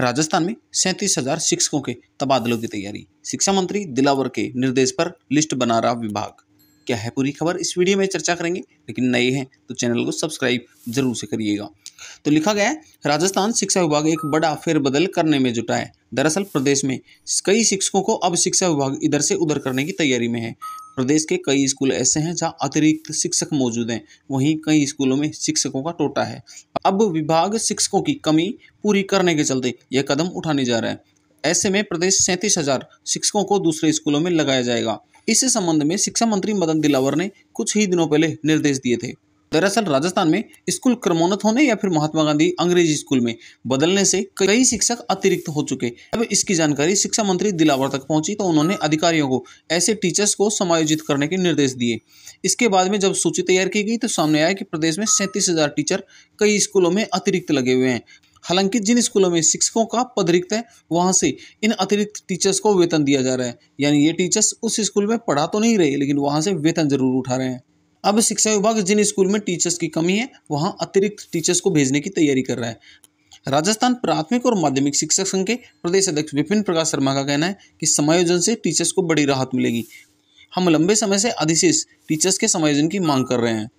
राजस्थान में सैंतीस हजार शिक्षकों के तबादलों की तैयारी शिक्षा मंत्री दिलावर के निर्देश पर लिस्ट बना रहा विभाग क्या है पूरी खबर इस वीडियो में चर्चा करेंगे लेकिन नए हैं तो चैनल को सब्सक्राइब जरूर से करिएगा तो लिखा गया है राजस्थान शिक्षा विभाग एक बड़ा फेरबदल करने में जुटा है दरअसल प्रदेश में कई शिक्षकों को अब शिक्षा विभाग इधर से उधर करने की तैयारी में है प्रदेश के कई स्कूल ऐसे हैं जहां अतिरिक्त शिक्षक मौजूद हैं वहीं कई स्कूलों में शिक्षकों का टोटा है अब विभाग शिक्षकों की कमी पूरी करने के चलते यह कदम उठाने जा रहे हैं ऐसे में प्रदेश सैंतीस हजार शिक्षकों को दूसरे स्कूलों में लगाया जाएगा इस संबंध में शिक्षा मंत्री मदन दिलावर ने कुछ ही दिनों पहले निर्देश दिए थे दरअसल राजस्थान में स्कूल क्रमोन्नत होने या फिर महात्मा गांधी अंग्रेजी स्कूल में बदलने से कई शिक्षक अतिरिक्त हो चुके अब इसकी जानकारी शिक्षा मंत्री दिलावर तक पहुंची तो उन्होंने अधिकारियों को ऐसे टीचर्स को समायोजित करने के निर्देश दिए इसके बाद में जब सूची तैयार की गई तो सामने आया कि प्रदेश में सैंतीस टीचर कई स्कूलों में अतिरिक्त लगे हुए हैं हालांकि जिन स्कूलों में शिक्षकों का पद रिक्त है वहां से इन अतिरिक्त टीचर्स को वेतन दिया जा रहा है यानी ये टीचर्स उस स्कूल में पढ़ा तो नहीं रहे लेकिन वहाँ से वेतन जरूर उठा रहे हैं अब शिक्षा विभाग जिन स्कूल में टीचर्स की कमी है वहाँ अतिरिक्त टीचर्स को भेजने की तैयारी कर रहा है राजस्थान प्राथमिक और माध्यमिक शिक्षक संघ के प्रदेश अध्यक्ष विपिन प्रकाश शर्मा का कहना है कि समायोजन से टीचर्स को बड़ी राहत मिलेगी हम लंबे समय से अधिशेष टीचर्स के समायोजन की मांग कर रहे हैं